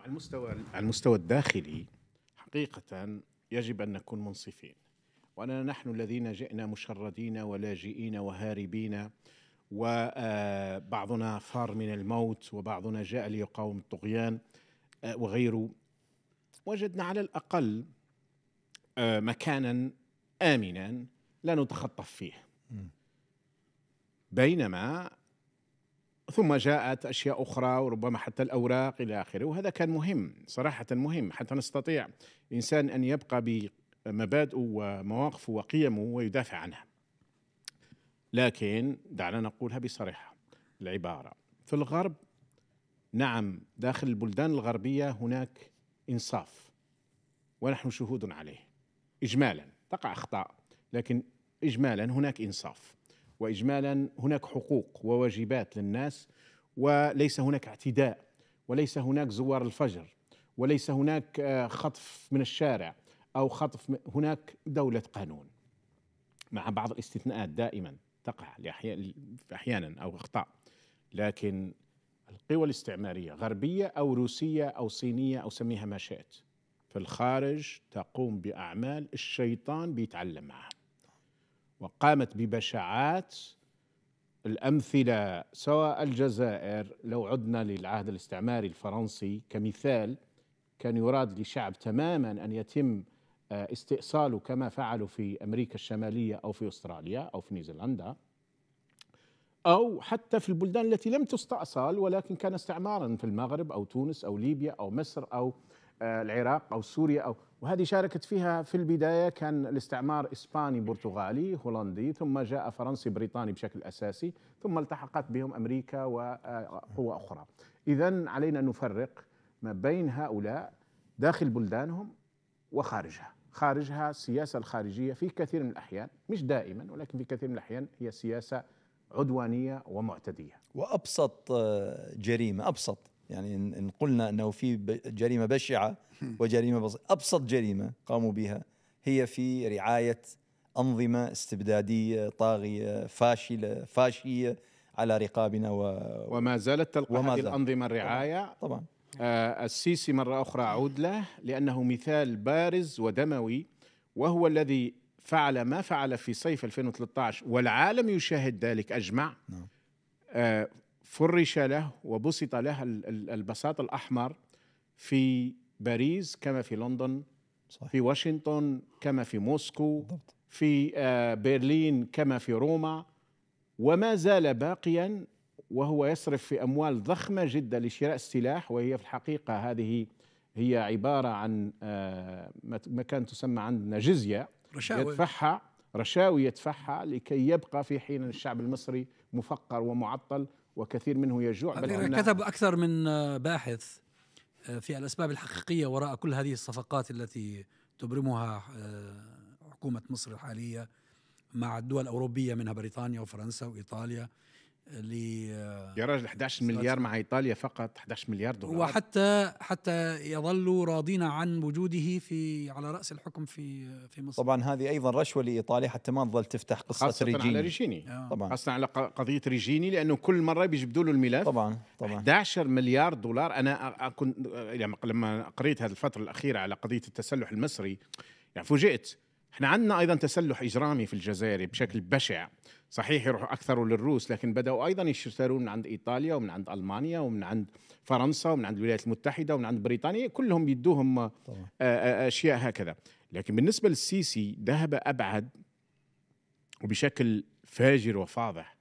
على المستوى على المستوى الداخلي حقيقة يجب أن نكون منصفين وأننا نحن الذين جئنا مشردين ولاجئين وهاربين وبعضنا آه، فار من الموت وبعضنا جاء ليقاوم الطغيان آه، وغيره وجدنا على الأقل آه، مكانا آمنا لا نتخطف فيه بينما ثم جاءت أشياء أخرى وربما حتى الأوراق إلى آخره وهذا كان مهم صراحة مهم حتى نستطيع الإنسان أن يبقى بمبادئه ومواقفه وقيمه ويدافع عنها لكن دعنا نقولها بصريحة العبارة في الغرب نعم داخل البلدان الغربية هناك إنصاف ونحن شهود عليه إجمالا تقع أخطاء لكن إجمالا هناك إنصاف واجمالا هناك حقوق وواجبات للناس وليس هناك اعتداء وليس هناك زوار الفجر وليس هناك آه، خطف من الشارع او خطف هناك دوله قانون مع بعض الاستثناءات دائما تقع احيانا او اخطاء لكن القوى الاستعماريه غربيه او روسيه او صينيه او سميها ما شئت في الخارج تقوم باعمال الشيطان بيتعلم معها وقامت ببشاعات الأمثلة سواء الجزائر لو عدنا للعهد الاستعماري الفرنسي كمثال كان يراد لشعب تماما أن يتم آه، استئصاله كما فعلوا في أمريكا الشمالية أو في أستراليا أو في نيوزيلندا أو حتى في البلدان التي لم تستأصل ولكن كان استعمارا في المغرب أو تونس أو ليبيا أو مصر أو آه، العراق أو سوريا أو وهذه شاركت فيها في البدايه كان الاستعمار اسباني برتغالي هولندي ثم جاء فرنسي بريطاني بشكل اساسي ثم التحقت بهم امريكا وقوى آه، اخرى اذا علينا ان نفرق ما بين هؤلاء داخل بلدانهم وخارجها خارجها السياسه الخارجيه في كثير من الاحيان مش دائما ولكن في كثير من الاحيان هي سياسه عدوانيه ومعتديه وابسط آه، جريمه ابسط يعني إن قلنا أنه في جريمة بشعة وجريمة بسيطة أبسط جريمة قاموا بها هي في رعاية أنظمة استبدادية طاغية فاشلة فاشية على رقابنا و... وما زالت تلقى وما هذه زالت. الأنظمة الرعاية طبعا آه السيسي مرة أخرى أعود له لأنه مثال بارز ودموي وهو الذي فعل ما فعل في صيف 2013 والعالم يشاهد ذلك أجمع نعم. آه فرش له وبسط له البساط الأحمر في باريس كما في لندن صحيح. في واشنطن كما في موسكو بالضبط. في آه، برلين كما في روما وما زال باقيا وهو يصرف في أموال ضخمة جدا لشراء السلاح وهي في الحقيقة هذه هي عبارة عن آه، ما كانت تسمى عندنا جزية رشاوي. يدفعها رشاوي يدفعها لكي يبقى في حين الشعب المصري مفقر ومعطل وكثير منه يجوع بل كتب أكثر من آه، باحث آه، في الأسباب الحقيقية وراء كل هذه الصفقات التي تبرمها آه، حكومة مصر الحالية مع الدول الأوروبية منها بريطانيا وفرنسا وإيطاليا ل يا راجل 11 مليار مع ايطاليا فقط 11 مليار دولار وحتى حتى يظلوا راضين عن وجوده في على راس الحكم في في مصر طبعا هذه ايضا رشوه لايطاليا حتى ما تظل تفتح قصه خاصة ريجيني على ريجيني آه. طبعا خاصه على قضيه ريجيني لانه كل مره بيجبدوا له الملف طبعا طبعا 11 مليار دولار انا كنت يعني لما قريت هذه الفتره الاخيره على قضيه التسلح المصري يعني فوجئت احنا عندنا ايضا تسلح اجرامي في الجزائر بشكل بشع صحيح يروحوا اكثر للروس لكن بداوا ايضا يشترون من عند ايطاليا ومن عند المانيا ومن عند فرنسا ومن عند الولايات المتحده ومن عند بريطانيا كلهم يدوهم آه، آه، آه، اشياء هكذا لكن بالنسبه للسيسي ذهب ابعد وبشكل فاجر وفاضح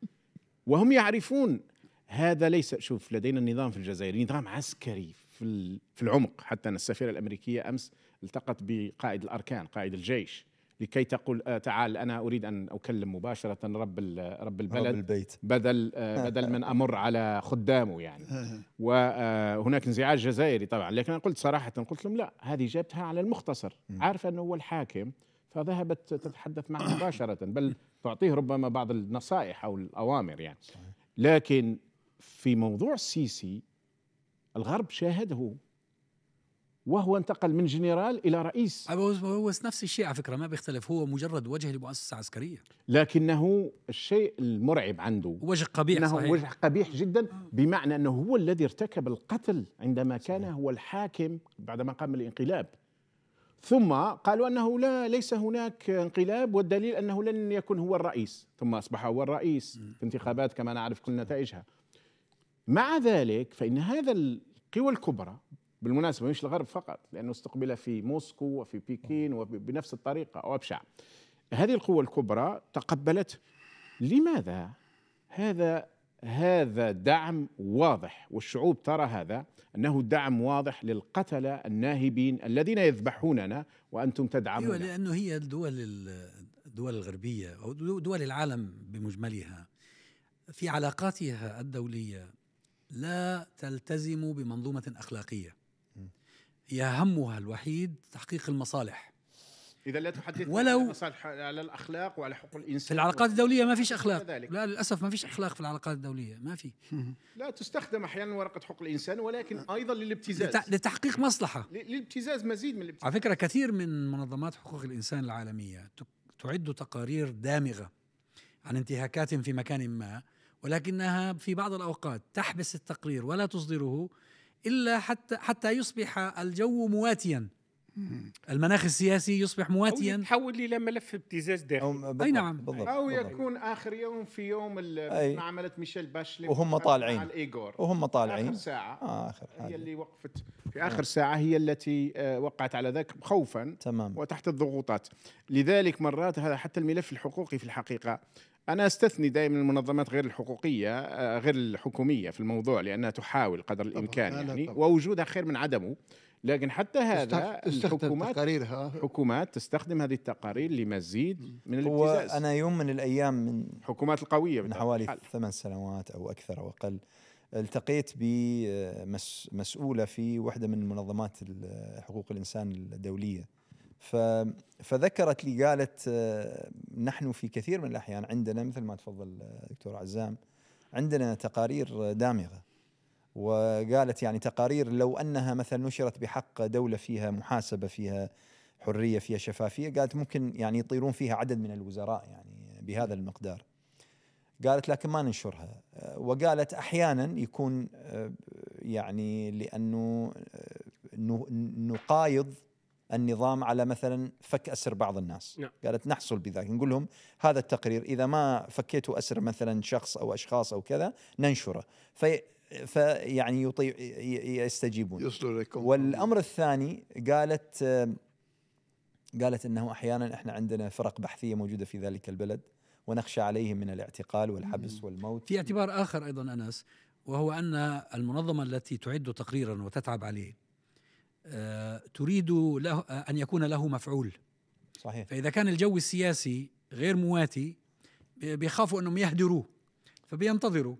وهم يعرفون هذا ليس شوف لدينا نظام في الجزائر نظام عسكري في العمق حتى ان السفيره الامريكيه امس التقت بقائد الاركان قائد الجيش لكي تقول آه، تعال انا اريد ان اكلم مباشره رب رب البلد رب البيت بدل آه، بدل من امر على خدامه يعني وهناك آه، انزعاج جزائري طبعا لكن انا قلت صراحه قلت لهم لا هذه جابتها على المختصر عارفه انه هو الحاكم فذهبت تتحدث معه مباشره بل تعطيه ربما بعض النصائح او الاوامر يعني لكن في موضوع السيسي الغرب شاهده وهو انتقل من جنرال الى رئيس هو نفس الشيء على فكره ما بيختلف هو مجرد وجه لمؤسسه عسكريه لكنه الشيء المرعب عنده وجه قبيح انه صحيح. وجه قبيح جدا آه. بمعنى انه هو الذي ارتكب القتل عندما كان هو الحاكم بعدما قام الانقلاب ثم قالوا انه لا ليس هناك انقلاب والدليل انه لن يكون هو الرئيس ثم اصبح هو الرئيس في انتخابات كما نعرف كل نتائجها مع ذلك فان هذا القوى الكبرى بالمناسبة مش الغرب فقط لأنه استقبل في موسكو وفي بكين وبنفس الطريقة أو أبشع هذه القوة الكبرى تقبلته لماذا هذا هذا دعم واضح والشعوب ترى هذا انه دعم واضح للقتلة الناهبين الذين يذبحوننا وانتم تدعمون ايوه لانه هي الدول الدول الغربيه او دول العالم بمجملها في علاقاتها الدوليه لا تلتزم بمنظومه اخلاقيه يهمها الوحيد تحقيق المصالح اذا لا تحدث ولو على, مصالح على الاخلاق وعلى حقوق الانسان في العلاقات الدوليه ما فيش اخلاق لا للاسف ما فيش اخلاق في العلاقات الدوليه ما في لا تستخدم احيانا ورقه حقوق الانسان ولكن ايضا للابتزاز لتحقيق مصلحه للابتزاز مزيد من الابتزاز على فكره كثير من منظمات حقوق الانسان العالميه تعد تقارير دامغه عن انتهاكات في مكان ما ولكنها في بعض الاوقات تحبس التقرير ولا تصدره إلا حتى حتى يصبح الجو مواتيا المناخ السياسي يصبح مواتيا أو يتحول الى ملف ابتزاز داخلي اي نعم بالضبط او يكون بالضبط اخر يوم في يوم معامله ميشيل باشلي وهم طالعين مع الايجور وهم طالعين اخر ساعه آه اخر هي اللي وقفت في اخر ساعه هي التي آه، وقعت على ذاك خوفا تمام وتحت الضغوطات لذلك مرات هذا حتى الملف الحقوقي في الحقيقه انا استثني دائما المنظمات غير الحقوقيه آه، غير الحكوميه في الموضوع لانها تحاول قدر الامكان طبعا. يعني طبعا. ووجودها خير من عدمه لكن حتى هذا تستخدم الحكومات تقاريرها حكومات تستخدم هذه التقارير لمزيد من الابتزاز انا يوم من الايام من حكومات القويه من حوالي ثمان سنوات او اكثر او اقل التقيت بمسؤوله آه، في واحده من منظمات حقوق الانسان الدوليه فذكرت لي قالت آه، نحن في كثير من الاحيان عندنا مثل ما تفضل آه، دكتور عزام عندنا تقارير دامغه وقالت يعني تقارير لو انها مثلا نشرت بحق دوله فيها محاسبه فيها حريه فيها شفافيه قالت ممكن يعني يطيرون فيها عدد من الوزراء يعني بهذا المقدار قالت لكن ما ننشرها آه، وقالت احيانا يكون يعني لانه نقايض النظام على مثلا فك اسر بعض الناس نعم. قالت نحصل بذلك نقول لهم هذا التقرير اذا ما فكيتوا اسر مثلا شخص او اشخاص او كذا ننشره في فيعني يطيع يستجيبون لكم والامر الثاني قالت قالت انه احيانا احنا عندنا فرق بحثيه موجوده في ذلك البلد ونخشى عليهم من الاعتقال والحبس والموت في اعتبار اخر ايضا انس وهو ان المنظمه التي تعد تقريرا وتتعب عليه آه، تريد له آه، أن يكون له مفعول صحيح فإذا كان الجو السياسي غير مواتي بيخافوا أنهم يهدروه فبينتظروا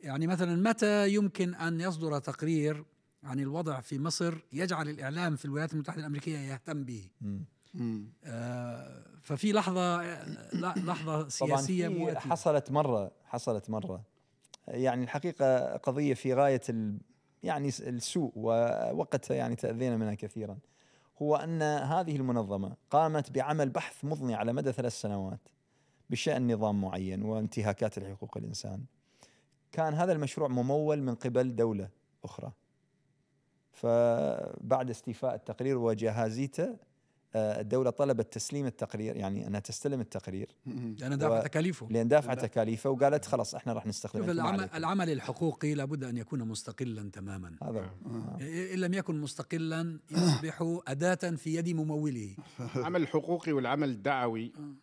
يعني مثلا متى يمكن أن يصدر تقرير عن الوضع في مصر يجعل الإعلام في الولايات المتحدة الأمريكية يهتم به آه ففي لحظة لحظة سياسية طبعاً حصلت مرة حصلت مرة يعني الحقيقة قضية في غاية يعني السوء ووقتها يعني تأذينا منها كثيرا هو أن هذه المنظمة قامت بعمل بحث مضني على مدى ثلاث سنوات بشأن نظام معين وانتهاكات لحقوق الإنسان كان هذا المشروع ممول من قبل دولة أخرى فبعد استيفاء التقرير وجهازيته آه، الدولة طلبت تسليم التقرير يعني أنها تستلم التقرير لأن دافعة تكاليفه لأن دافعة تكاليفه وقالت خلاص احنا راح نستخدم العمل, العمل الحقوقي لابد أن يكون مستقلا تماما هذا آه. إن لم يكن مستقلا يصبح أداة في يد مموله العمل الحقوقي والعمل الدعوي آه.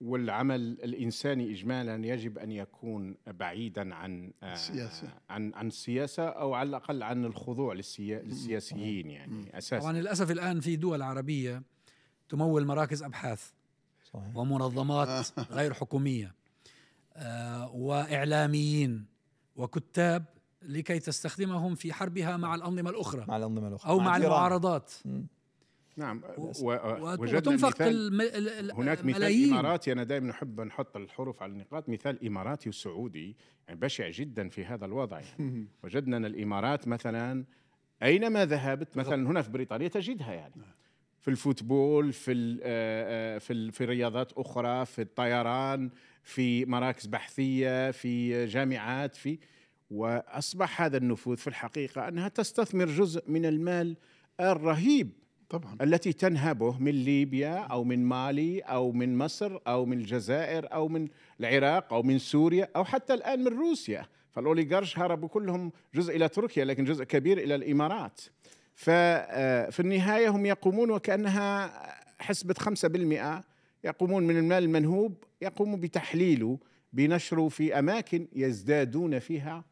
والعمل الإنساني إجمالا يجب أن يكون بعيدا عن السياسة عن عن السياسة أو على الأقل عن الخضوع للسياسيين يعني أساسا طبعا للأسف الآن في دول عربية تمول مراكز أبحاث صحيح. ومنظمات آه. غير حكومية آه، وإعلاميين وكتاب لكي تستخدمهم في حربها مع الأنظمة الأخرى مع الأنظمة الأخرى أو مع, مع المعارضات نعم وتنفق هناك مثال ملايين. اماراتي انا دائما نحب نحط الحروف على النقاط مثال اماراتي وسعودي يعني بشع جدا في هذا الوضع يعني وجدنا ان الامارات مثلا اينما ذهبت مثلا هنا في بريطانيا تجدها يعني نعم. في الفوتبول في آه، آه، في في رياضات اخرى في الطيران في مراكز بحثيه في جامعات في واصبح هذا النفوذ في الحقيقه انها تستثمر جزء من المال الرهيب طبعا التي تنهبه من ليبيا او من مالي او من مصر او من الجزائر او من العراق او من سوريا او حتى الان من روسيا فالاوليغارش هربوا كلهم جزء الى تركيا لكن جزء كبير الى الامارات ففي آه، النهاية هم يقومون وكأنها حسبة 5% يقومون من المال المنهوب يقوموا بتحليله بنشره في أماكن يزدادون فيها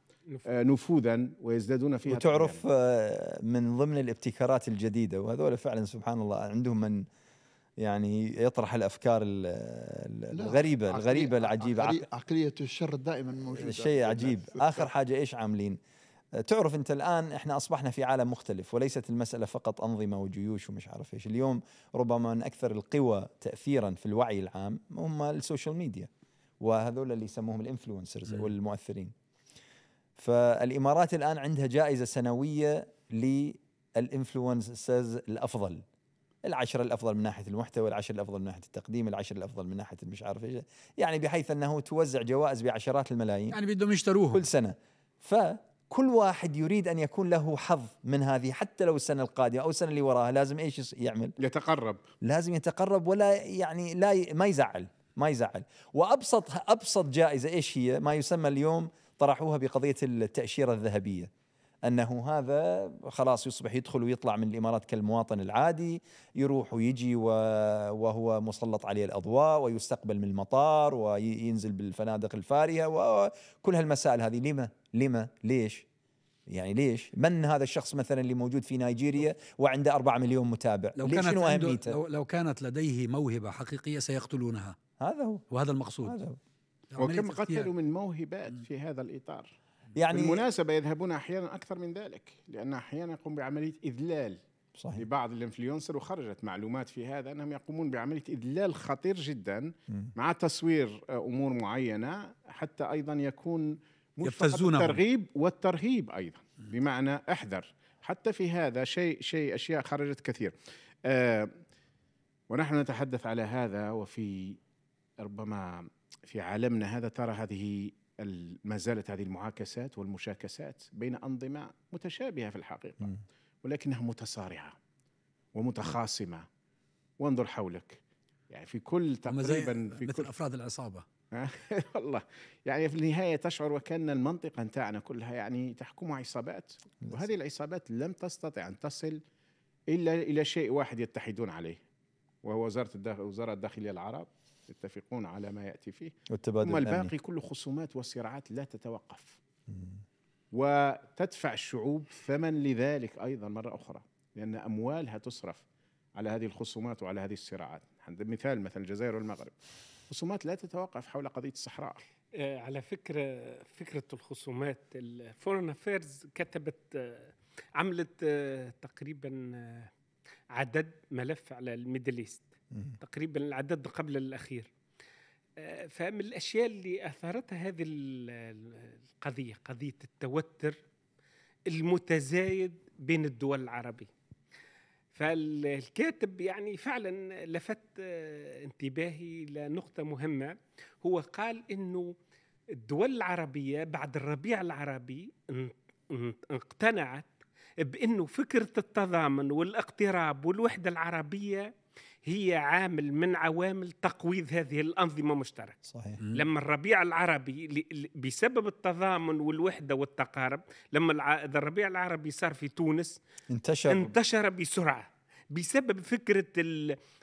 آه، نفوذا ويزدادون فيها وتعرف آه، من ضمن الابتكارات الجديدة وهذول فعلا سبحان الله عندهم من يعني يطرح الافكار الغريبه الغريبه العجيبه عقليه الشر دائما موجوده شيء عجيب اخر حاجه ايش عاملين؟ تعرف انت الان احنا اصبحنا في عالم مختلف وليست المساله فقط انظمه وجيوش ومش عارف ايش، اليوم ربما من اكثر القوى تاثيرا في الوعي العام هم السوشيال ميديا وهذول اللي يسموهم الانفلونسرز او المؤثرين. فالامارات الان عندها جائزه سنويه للانفلونسرز الافضل. العشرة الأفضل من ناحية المحتوى العشرة الأفضل من ناحية التقديم العشرة الأفضل من ناحية مش عارف إيش يعني بحيث أنه توزع جوائز بعشرات الملايين يعني بدهم يشتروها كل سنة ف كل واحد يريد ان يكون له حظ من هذه حتى لو السنه القادمه او السنه اللي وراها لازم ايش يعمل؟ يتقرب لازم يتقرب ولا يعني لا ي... ما يزعل ما يزعل وابسط ابسط جائزه ايش هي؟ ما يسمى اليوم طرحوها بقضيه التاشيره الذهبيه انه هذا خلاص يصبح يدخل ويطلع من الامارات كالمواطن العادي يروح ويجي وهو مسلط عليه الاضواء ويستقبل من المطار وينزل بالفنادق الفارهه وكل هالمسائل هذه لما لما ليش يعني ليش من هذا الشخص مثلا اللي موجود في نيجيريا وعنده أربعة مليون متابع لو كانت شنو أهميته لو, لو كانت لديه موهبة حقيقية سيقتلونها هذا هو وهذا المقصود هذا هو. وكم قتلوا من موهبات في هذا الإطار يعني بالمناسبة يذهبون أحيانا أكثر من ذلك لأن أحيانا يقوم بعملية إذلال صحيح. لبعض الانفلونسر وخرجت معلومات في هذا انهم يقومون بعمليه اذلال خطير جدا مع تصوير آه، امور معينه حتى ايضا يكون يبتزونهم. الترغيب والترهيب ايضا بمعنى احذر حتى في هذا شيء شيء اشياء خرجت كثير آه ونحن نتحدث على هذا وفي ربما في عالمنا هذا ترى هذه ما زالت هذه المعاكسات والمشاكسات بين أنظمة متشابهة في الحقيقة ولكنها متصارعة ومتخاصمة وانظر حولك يعني في كل تقريبا في مثل كل أفراد العصابة والله يعني في النهاية تشعر وكأن المنطقة نتاعنا كلها يعني تحكم عصابات وهذه العصابات لم تستطع أن تصل إلا إلى شيء واحد يتحدون عليه وهو وزارة الداخل وزارة الداخلية العرب يتفقون على ما ياتي فيه والتبادل ثم الباقي كله خصومات وصراعات لا تتوقف وتدفع الشعوب ثمن لذلك ايضا مره اخرى لان اموالها تصرف على هذه الخصومات وعلى هذه الصراعات مثال مثلا الجزائر والمغرب خصومات لا تتوقف حول قضيه الصحراء آه، على فكرة فكرة الخصومات الفورن افيرز كتبت آه، عملت آه، تقريبا عدد ملف على الميدل ايست تقريبا العدد قبل الاخير آه، فمن الاشياء اللي اثارتها هذه القضيه قضيه التوتر المتزايد بين الدول العربيه فالكاتب يعني فعلا لفت آه، انتباهي لنقطه مهمه هو قال انه الدول العربيه بعد الربيع العربي اقتنعت بانه فكره التضامن والاقتراب والوحده العربيه هي عامل من عوامل تقويض هذه الأنظمة مشتركة صحيح. لما الربيع العربي بسبب التضامن والوحدة والتقارب لما الربيع العربي صار في تونس انتشر انتشر بسرعة بسبب فكرة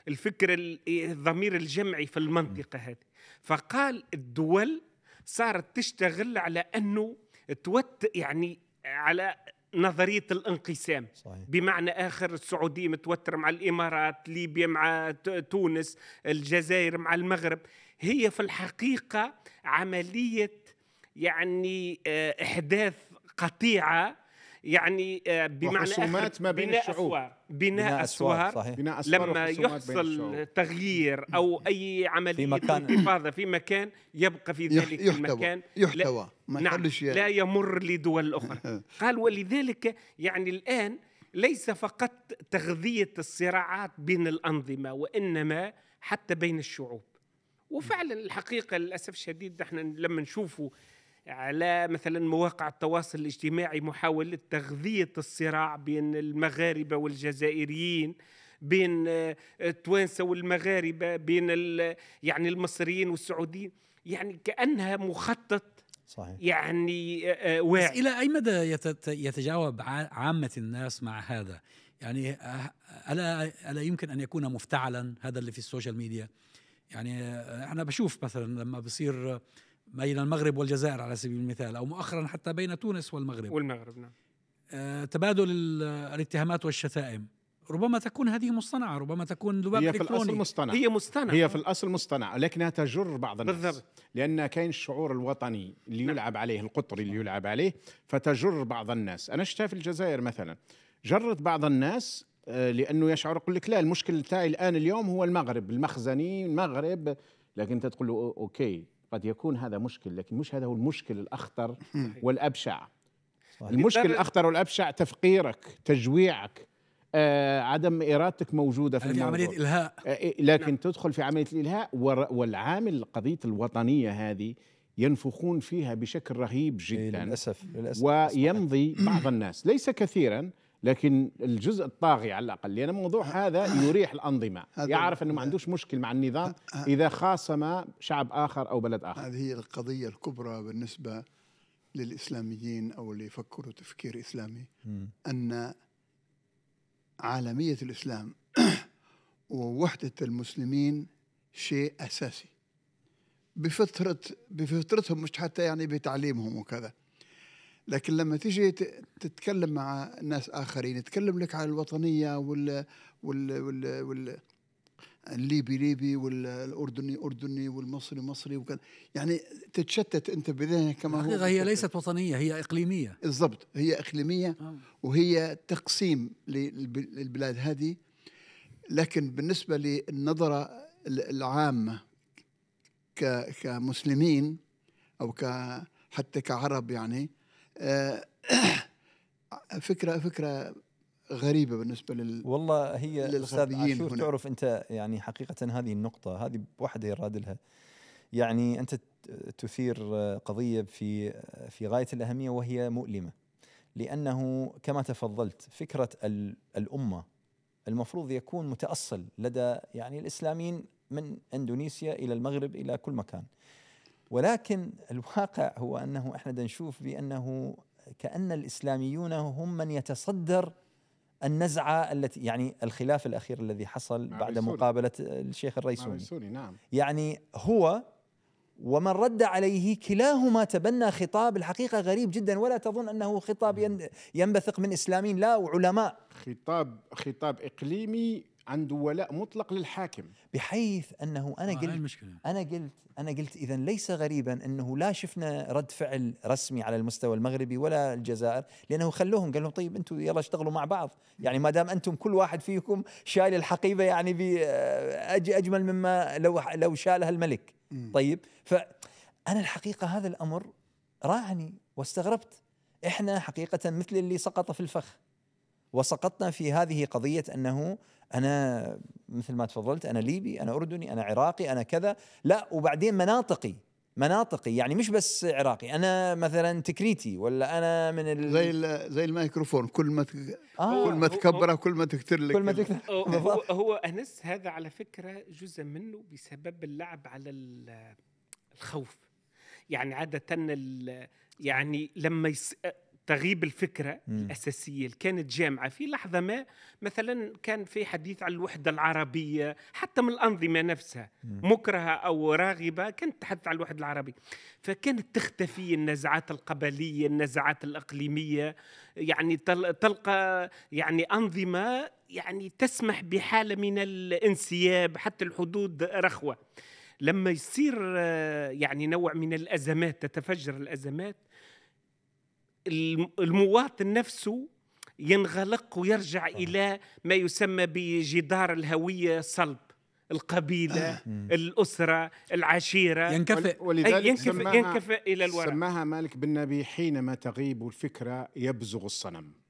الفكر الضمير الجمعي في المنطقة هذه فقال الدول صارت تشتغل على أنه توت يعني على نظريه الانقسام صحيح. بمعنى اخر السعوديه متوتره مع الامارات ليبيا مع تونس الجزائر مع المغرب هي في الحقيقه عمليه يعني آه، احداث قطيعه يعني آه، بمعنى وخصومات ما بين بناء الشعوب أسوار. بناء, بناء اسوار, صحيح. بناء أسوار لما يحصل تغيير او اي عمليه انتفاضه في مكان يبقى في ذلك يحتوى. المكان يحتوى ما نعم لا يمر لدول اخرى قال ولذلك يعني الان ليس فقط تغذيه الصراعات بين الانظمه وانما حتى بين الشعوب وفعلا الحقيقه للاسف الشديد نحن لما نشوفوا على مثلا مواقع التواصل الاجتماعي محاولة تغذية الصراع بين المغاربة والجزائريين بين آه، التوانسة والمغاربة بين يعني المصريين والسعوديين يعني كأنها مخطط صحيح. يعني آه، آه، واعي بس إلى أي مدى يتجاوب عامة الناس مع هذا يعني ألا, ألا يمكن أن يكون مفتعلا هذا اللي في السوشيال ميديا يعني أنا بشوف مثلا لما بصير بين المغرب والجزائر على سبيل المثال او مؤخرا حتى بين تونس والمغرب والمغرب نعم آه، تبادل الاتهامات والشتائم ربما تكون هذه مصطنعه ربما تكون ذباب هي في الاصل مصطنعه هي مصطنعه هي في الاصل مصطنعه لكنها تجر بعض الناس بالضبط لان كاين الشعور الوطني اللي نعم. يلعب عليه القطري اللي يلعب عليه فتجر بعض الناس انا شفتها في الجزائر مثلا جرت بعض الناس آه، لانه يشعر يقول لك لا المشكل تاعي الان اليوم هو المغرب المخزني المغرب لكن انت تقول له اوكي قد يكون هذا مشكل لكن مش هذا هو المشكل الأخطر والأبشع المشكل طيب، الأخطر والأبشع تفقيرك تجويعك آه عدم ارادتك موجوده في, في عمليه الهاء آه إيه، لكن نعم. تدخل في عمليه الالهاء والعامل قضيه الوطنيه هذه ينفخون فيها بشكل رهيب جدا إيه، للاسف, للأسف. ويمضي بعض الناس ليس كثيرا لكن الجزء الطاغي على الاقل لان الموضوع هذا يريح الانظمه يعرف انه ما عندوش مشكل مع النظام اذا خاصم شعب اخر او بلد اخر هذه هي القضيه الكبرى بالنسبه للاسلاميين او اللي يفكروا تفكير اسلامي ان عالميه الاسلام ووحده المسلمين شيء اساسي بفتره بفترتهم مش حتى يعني بتعليمهم وكذا لكن لما تجي تتكلم مع ناس اخرين يتكلم لك على الوطنيه وال وال وال, وال الليبي ليبي والاردني اردني والمصري مصري وكذا يعني تتشتت انت بذهنك كما الحقيقه هو هي ليست وطنيه هي اقليميه بالضبط هي اقليميه آه. وهي تقسيم للبلاد هذه لكن بالنسبه للنظره العامه كمسلمين او ك حتى كعرب يعني آه، فكره فكره غريبه بالنسبه لل والله هي استاذ عاشور تعرف انت يعني حقيقه هذه النقطه هذه بوحدها يراد لها يعني انت تثير قضيه في في غايه الاهميه وهي مؤلمه لانه كما تفضلت فكره الامه المفروض يكون متاصل لدى يعني الاسلاميين من اندونيسيا الى المغرب الى كل مكان ولكن الواقع هو انه احنا نشوف بانه كان الاسلاميون هم من يتصدر النزعه التي يعني الخلاف الاخير الذي حصل بعد مقابله الشيخ الريسوني نعم يعني هو ومن رد عليه كلاهما تبنى خطاب الحقيقه غريب جدا ولا تظن انه خطاب ينبثق من اسلاميين لا وعلماء خطاب خطاب اقليمي عنده ولاء مطلق للحاكم بحيث انه انا آه قلت المشكلة. انا قلت انا قلت اذا ليس غريبا انه لا شفنا رد فعل رسمي على المستوى المغربي ولا الجزائر لانه خلوهم قال لهم طيب انتم يلا اشتغلوا مع بعض يعني ما دام انتم كل واحد فيكم شايل الحقيبه يعني آه، اجمل مما لو لو شالها الملك طيب فانا الحقيقه هذا الامر راعني واستغربت احنا حقيقه مثل اللي سقط في الفخ وسقطنا في هذه قضيه انه انا مثل ما تفضلت انا ليبي انا اردني انا عراقي انا كذا لا وبعدين مناطقي مناطقي يعني مش بس عراقي انا مثلا تكريتي ولا انا من ال... زي زي الميكروفون كل ما تك... آه كل ما تكبره كل ما تكتر لك كل ما تكتر هو, هو انس هذا على فكره جزء منه بسبب اللعب على الخوف يعني عاده يعني لما يس... تغيب الفكرة مم. الأساسية اللي كانت جامعة في لحظة ما مثلا كان في حديث عن الوحدة العربية حتى من الأنظمة نفسها مم. مكرهة أو راغبة كانت تحدث عن الوحدة العربية فكانت تختفي النزعات القبلية النزعات الإقليمية يعني تلقى يعني أنظمة يعني تسمح بحالة من الانسياب حتى الحدود رخوة لما يصير آه، يعني نوع من الأزمات تتفجر الأزمات المواطن نفسه ينغلق ويرجع الى ما يسمى بجدار الهويه صلب القبيله آه. الاسره العشيره ينكفئ ولذلك ينكفئ, ينكفئ الى الوراء سماها مالك بن نبي حينما تغيب الفكره يبزغ الصنم